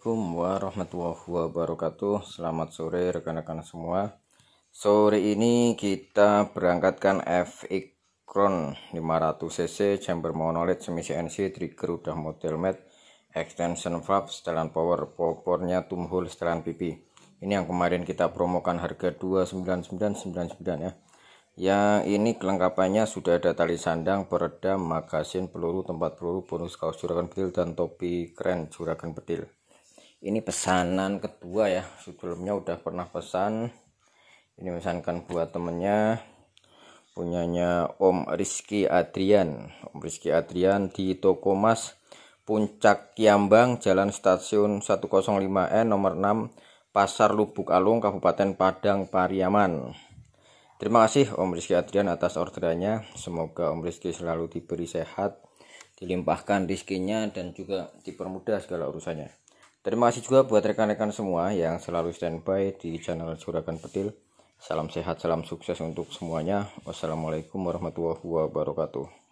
Assalamualaikum warahmatullahi wabarakatuh Selamat sore rekan-rekan semua Sore ini kita berangkatkan FX Crown 500cc chamber monolith semi CNC trigger udah model mat extension flap setelan power popornya tumhul setelan pipi ini yang kemarin kita promokan harga 29999 ya yang ini kelengkapannya sudah ada tali sandang peredam magasin peluru tempat peluru bonus kaos juragan bedil dan topi keren juragan bedil ini pesanan kedua ya sebelumnya udah pernah pesan ini misalkan buat temennya punyanya Om Rizky Adrian Om Rizky Adrian di toko Mas Puncak Kiambang Jalan Stasiun 105N nomor 6 Pasar Lubuk Alung Kabupaten Padang Pariaman Terima kasih Om Rizky Adrian atas orderannya semoga Om Rizky selalu diberi sehat dilimpahkan rizkinya dan juga dipermudah segala urusannya Terima kasih juga buat rekan-rekan semua yang selalu standby di channel Juragan Petil. Salam sehat, salam sukses untuk semuanya. Wassalamualaikum warahmatullahi wabarakatuh.